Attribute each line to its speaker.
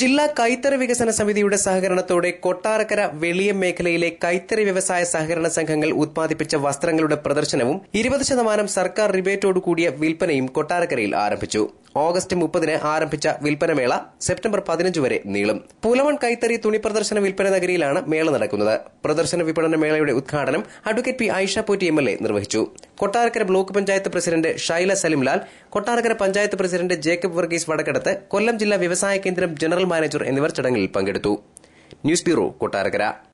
Speaker 1: ജില്ലാ കൈത്തറി വികസന സമിതിയുടെ സഹകരണത്തോടെ കൊട്ടാരക്കര വെളിയം മേഖലയിലെ കൈത്തറി വ്യവസായ സഹകരണ സംഘങ്ങൾ ഉത്പാദിപ്പിച്ച വസ്ത്രങ്ങളുടെ പ്രദർശനവും ഇരുപത് ശതമാനം സർക്കാർ റിബേറ്റോടുകൂടിയ വിൽപ്പനയും കൊട്ടാരക്കരയിൽ ആരംഭിച്ചു ഓഗസ്റ്റ് മുപ്പതിന് ആരംഭിച്ച വിൽപ്പനമേള സെപ്റ്റംബർ പതിനഞ്ച് വരെ നീളും പുലവൺ കൈത്തറി തുണി പ്രദർശന വിൽപ്പന നഗരിയിലാണ് മേള നടക്കുന്നത് പ്രദർശന വിപണന മേളയുടെ ഉദ്ഘാടനം advocate P Aisha Potty M L A നിർവഹിച്ചു Kottarakkara block panchayat president Shaila Salimlal Kottarakkara panchayat president Jacob Varghese Vadakkadathu Kollam ജില്ലാ വ്യവസായ കേന്ദ്രം ജനറൽ മാനേജർ എന്നിവർ ചടങ്ങിൽ പങ്കെടുത്തു ന്യൂസ് ബ്യൂറോ കൊട്ടാരക്കര